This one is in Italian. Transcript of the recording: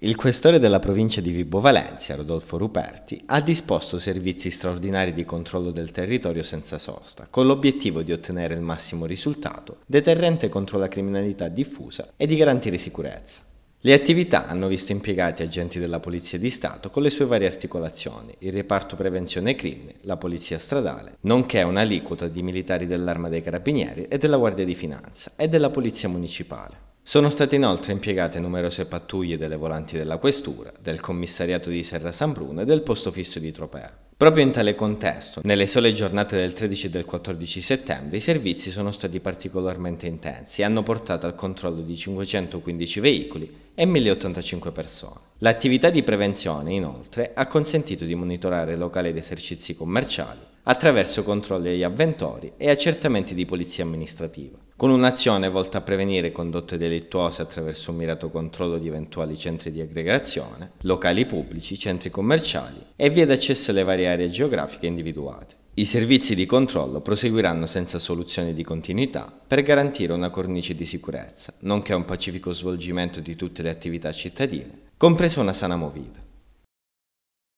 Il questore della provincia di Vibo Valencia, Rodolfo Ruperti, ha disposto servizi straordinari di controllo del territorio senza sosta, con l'obiettivo di ottenere il massimo risultato, deterrente contro la criminalità diffusa e di garantire sicurezza. Le attività hanno visto impiegati agenti della Polizia di Stato con le sue varie articolazioni, il reparto prevenzione crimine, la Polizia stradale, nonché un'aliquota di militari dell'Arma dei Carabinieri e della Guardia di Finanza e della Polizia Municipale. Sono state inoltre impiegate numerose pattuglie delle volanti della Questura, del commissariato di Serra San Bruno e del posto fisso di Tropea. Proprio in tale contesto, nelle sole giornate del 13 e del 14 settembre, i servizi sono stati particolarmente intensi e hanno portato al controllo di 515 veicoli e 1085 persone. L'attività di prevenzione, inoltre, ha consentito di monitorare locali ed esercizi commerciali attraverso controlli agli avventori e accertamenti di polizia amministrativa con un'azione volta a prevenire condotte delittuose attraverso un mirato controllo di eventuali centri di aggregazione, locali pubblici, centri commerciali e vie d'accesso alle varie aree geografiche individuate. I servizi di controllo proseguiranno senza soluzioni di continuità per garantire una cornice di sicurezza, nonché un pacifico svolgimento di tutte le attività cittadine, compresa una sana movita.